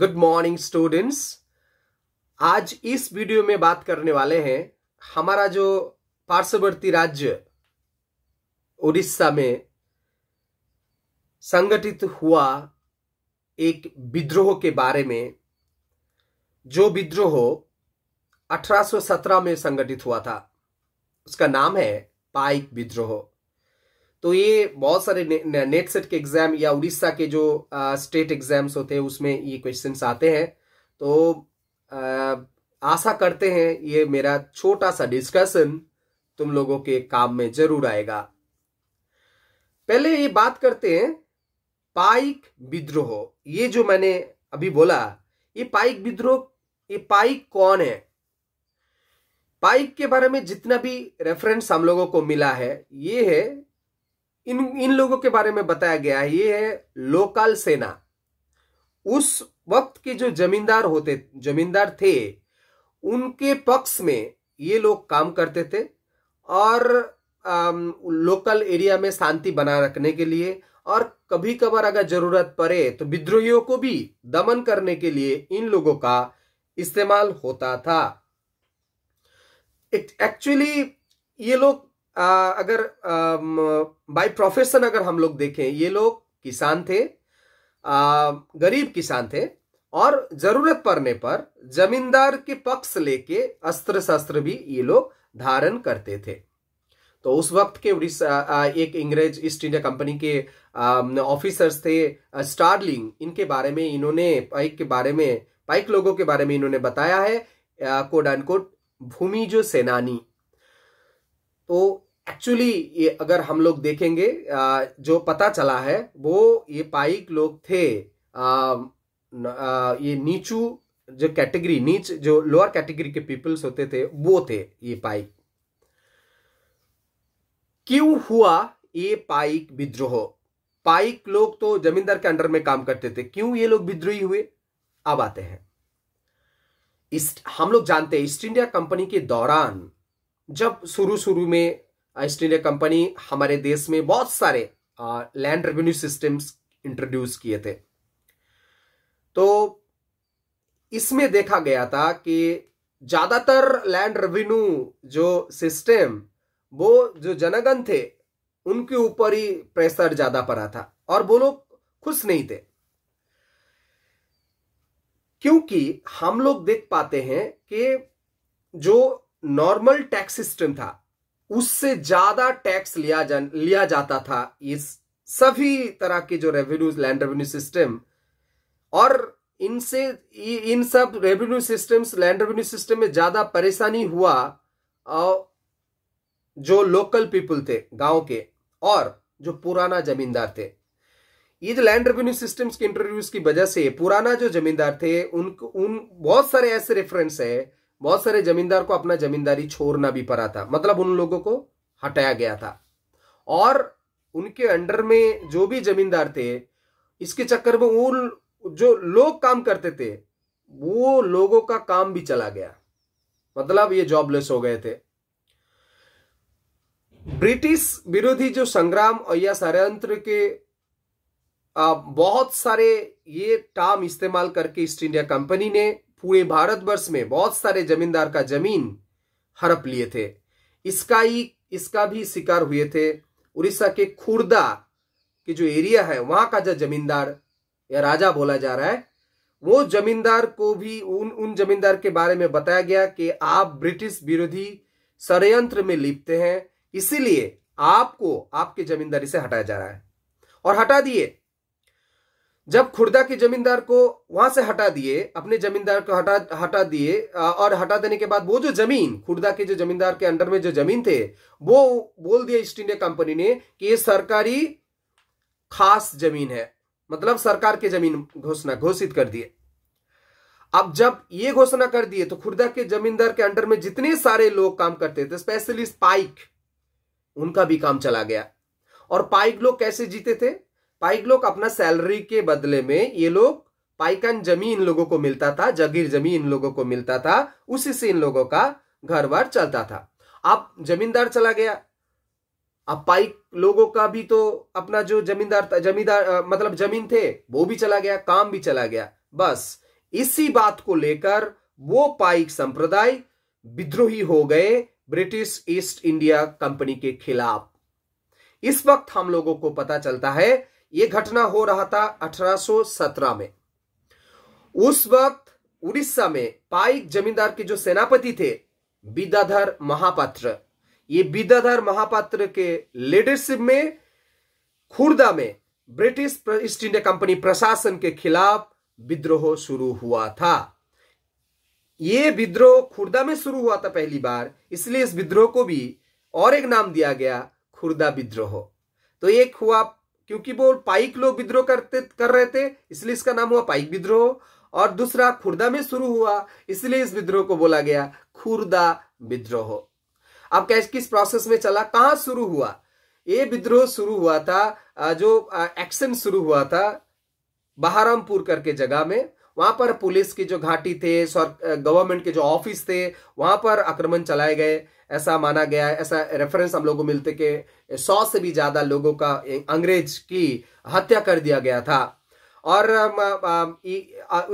good morning students आज इस video में बात करने वाले हैं हमारा जो पार्श्ववर्ती राज्य उड़ीसा में संगठित हुआ एक विद्रोह के बारे में जो विद्रोह 1817 में संगठित हुआ था उसका नाम है पाइक विद्रोह तो ये बहुत सारे ने, ने, नेट सेट के एग्जाम या उड़ीसा के जो आ, स्टेट एग्जाम्स होते हैं उसमें ये क्वेश्चन आते हैं तो आ, आशा करते हैं ये मेरा छोटा सा डिस्कशन तुम लोगों के काम में जरूर आएगा पहले ये बात करते हैं पाइक विद्रोह ये जो मैंने अभी बोला ये पाइक विद्रोह ये पाइक कौन है पाइक के बारे में जितना भी रेफरेंस हम लोगों को मिला है ये है इन इन लोगों के बारे में बताया गया है ये है लोकल सेना उस वक्त के जो जमींदार होते जमींदार थे उनके पक्ष में ये लोग काम करते थे और आ, लोकल एरिया में शांति बना रखने के लिए और कभी कभार अगर जरूरत पड़े तो विद्रोहियों को भी दमन करने के लिए इन लोगों का इस्तेमाल होता था एक्चुअली ये लोग आ, अगर बाय प्रोफेशन अगर हम लोग देखें ये लोग किसान थे आ, गरीब किसान थे और जरूरत पड़ने पर जमींदार के पक्ष लेके अस्त्र शस्त्र भी ये लोग धारण करते थे तो उस वक्त के एक अंग्रेज ईस्ट इंडिया कंपनी के ऑफिसर्स थे स्टारलिंग इनके बारे में इन्होंने पाइक के बारे में पाइक लोगों के बारे में इन्होंने बताया है कोड अनकोड भूमि जो सेनानी तो एक्चुअली ये अगर हम लोग देखेंगे जो पता चला है वो ये पाइक लोग थे ये नीचू जो कैटेगरी नीच जो लोअर कैटेगरी के पीपल्स होते थे वो थे ये पाइक क्यों हुआ ये पाइक विद्रोह पाइक लोग तो जमींदार के अंडर में काम करते थे क्यों ये लोग विद्रोही हुए अब आते हैं इस हम लोग जानते हैं ईस्ट इंडिया कंपनी के दौरान जब शुरू शुरू में ईस्ट इंडिया कंपनी हमारे देश में बहुत सारे लैंड रेवेन्यू सिस्टम्स इंट्रोड्यूस किए थे तो इसमें देखा गया था कि ज़्यादातर लैंड रेवेन्यू जो सिस्टम वो जो जनगण थे उनके ऊपर ही प्रेशर ज़्यादा पड़ा था और वो लोग खुश नहीं थे क्योंकि हम लोग देख पाते हैं कि जो नॉर्मल टैक्स सिस्टम था उससे ज्यादा टैक्स लिया जा लिया जाता था इस सभी तरह के जो रेवेन्यूज लैंड रेवेन्यू सिस्टम और इनसे इन सब revenue systems land revenue system में ज्यादा परेशानी हुआ जो लोकल पीपल थे गांव के और जो पुराना जमींदार थे ये जो लैंड रेवेन्यू सिस्टम्स के इंटरव्यूज की वजह से पुराना जो जमींदार थे उन उन बहुत सारे ऐसे रेफरेंस है बहुत सारे जमींदार को अपना जमींदारी छोड़ना भी पड़ा था मतलब उन लोगों को हटाया गया था और उनके अंडर में जो भी जमींदार थे इसके चक्कर में उन जो लोग काम करते थे वो लोगों का काम भी चला गया मतलब ये जॉबलेस हो गए थे ब्रिटिश विरोधी जो संग्राम और या षडयंत्र के बहुत सारे ये टाम इस्तेमाल करके ईस्ट इंडिया कंपनी ने पूरे भारतवर्ष में बहुत सारे जमींदार का जमीन हड़प लिए थे इसका ही इसका भी शिकार हुए थे उड़ीसा के खुर्दा के जो एरिया है वहां का जो जमींदार या राजा बोला जा रहा है वो जमींदार को भी उन उन जमींदार के बारे में बताया गया कि आप ब्रिटिश विरोधी षडयंत्र में लिपते हैं इसीलिए आपको आपके जमींदारी से हटाया जा रहा है और हटा दिए जब खुर्दा के जमींदार को वहां से हटा दिए अपने जमींदार को हटा हटा दिए और हटा देने के बाद वो जो जमीन खुर्दा के जो जमींदार के अंडर में जो जमीन थे वो बोल दिया ईस्ट इंडिया कंपनी ने कि ये सरकारी खास जमीन है मतलब सरकार के जमीन घोषणा घोषित कर दिए अब जब ये घोषणा कर दिए तो खुर्दा के जमींदार के अंडर में जितने सारे लोग काम करते थे स्पेशली पाइक उनका भी काम चला गया और पाइक लोग कैसे जीते थे पाइक लोग अपना सैलरी के बदले में ये लोग पाइकन जमीन इन लोगों को मिलता था जगीर जमीन इन लोगों को मिलता था उसी से इन लोगों का घर बार चलता था आप जमींदार चला गया अब पाइक लोगों का भी तो अपना जो जमींदार जमींदार मतलब जमीन थे वो भी चला गया काम भी चला गया बस इसी बात को लेकर वो पाइक संप्रदाय विद्रोही हो गए ब्रिटिश ईस्ट इंडिया कंपनी के खिलाफ इस वक्त हम लोगों को पता चलता है ये घटना हो रहा था 1817 में उस वक्त उड़ीसा में पाइक जमींदार के जो सेनापति थे बिदाधर महापात्र ये बिदाधर महापात्र के लीडरशिप में खुर्दा में ब्रिटिश ईस्ट इंडिया कंपनी प्रशासन के खिलाफ विद्रोह शुरू हुआ था ये विद्रोह खुर्दा में शुरू हुआ था पहली बार इसलिए इस विद्रोह को भी और एक नाम दिया गया खुर्दा विद्रोह तो एक हुआ क्योंकि वो पाइक लोग विद्रोह करते कर रहे थे इसलिए इसका नाम हुआ पाइक विद्रोह और दूसरा खुर्दा में शुरू हुआ इसलिए इस विद्रोह को बोला गया खुर्दा विद्रोह अब कैसे किस प्रोसेस में चला कहा शुरू हुआ ये विद्रोह शुरू हुआ था जो एक्शन शुरू हुआ था बहारामपुर करके जगह में वहां पर पुलिस की जो घाटी थे गवर्नमेंट के जो ऑफिस थे वहां पर आक्रमण चलाए गए ऐसा माना गया ऐसा रेफरेंस हम लोगों को मिलते के सौ से भी ज्यादा लोगों का अंग्रेज की हत्या कर दिया गया था और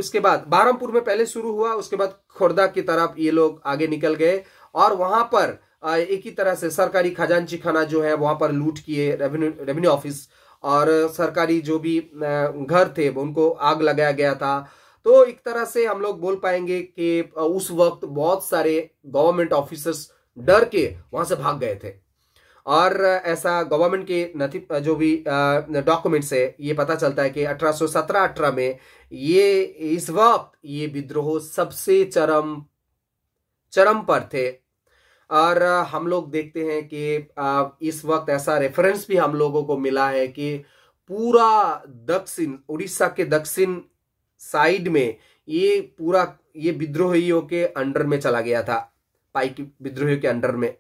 उसके बाद बारहपुर में पहले शुरू हुआ उसके बाद खुर्दा की तरफ ये लोग आगे निकल गए और वहां पर एक ही तरह से सरकारी खजांची खाना जो है वहां पर लूट किए रेवेन्यू रेवेन्यू ऑफिस और सरकारी जो भी घर थे उनको आग लगाया गया था तो एक तरह से हम लोग बोल पाएंगे कि उस वक्त बहुत सारे गवर्नमेंट ऑफिसर्स डर के वहां से भाग गए थे और ऐसा गवर्नमेंट के नथी जो भी डॉक्यूमेंट्स है ये पता चलता है कि 1817-18 में ये इस वक्त ये विद्रोह सबसे चरम चरम पर थे और हम लोग देखते हैं कि इस वक्त ऐसा रेफरेंस भी हम लोगों को मिला है कि पूरा दक्षिण उड़ीसा के दक्षिण साइड में ये पूरा ये विद्रोहियों के अंडर में चला गया था पाई की विद्रोहियों के अंडर में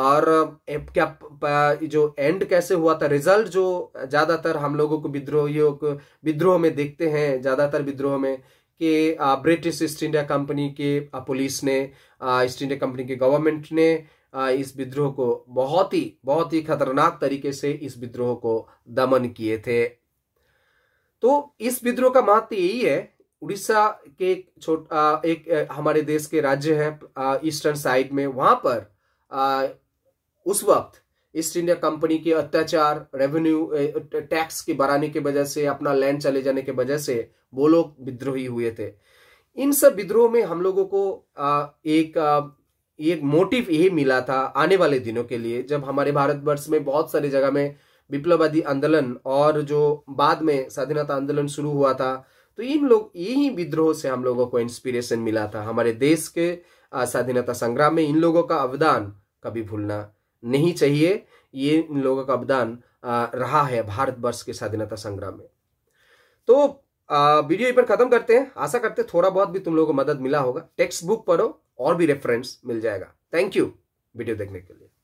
और क्या जो एंड कैसे हुआ था रिजल्ट जो ज़्यादातर हम लोगों को विद्रोहियों को विद्रोह में देखते हैं ज़्यादातर विद्रोह में कि ब्रिटिश ईस्ट इंडिया कंपनी के पुलिस ने ईस्ट इंडिया कंपनी के गवर्नमेंट ने इस विद्रोह को बहुत ही बहुत ही खतरनाक तरीके से इस विद्रोह को दमन किए थे तो इस विद्रोह का महत्व यही है उड़ीसा के छोटा एक, हमारे देश के राज्य है ईस्टर्न साइड में वहां पर आ, उस वक्त ईस्ट इंडिया कंपनी के अत्याचार रेवेन्यू टैक्स के बढ़ाने के वजह से अपना लैंड चले जाने के वजह से वो लोग विद्रोही हुए थे इन सब विद्रोह में हम लोगों को आ, एक आ, एक मोटिव यही मिला था आने वाले दिनों के लिए जब हमारे भारतवर्ष में बहुत सारी जगह में विप्लवादी आंदोलन और जो बाद में स्वाधीनता आंदोलन शुरू हुआ था तो इन लोग यही विद्रोह से हम लोगों को इंस्पिरेशन मिला था हमारे देश के स्वाधीनता संग्राम में इन लोगों का अवदान कभी भूलना नहीं चाहिए ये इन लोगों का अवदान रहा है भारतवर्ष के स्वाधीनता संग्राम में तो आ, वीडियो पर खत्म करते हैं आशा करते हैं थोड़ा बहुत भी तुम लोगों को मदद मिला होगा टेक्स्ट बुक पढ़ो और भी रेफरेंस मिल जाएगा थैंक यू वीडियो देखने के लिए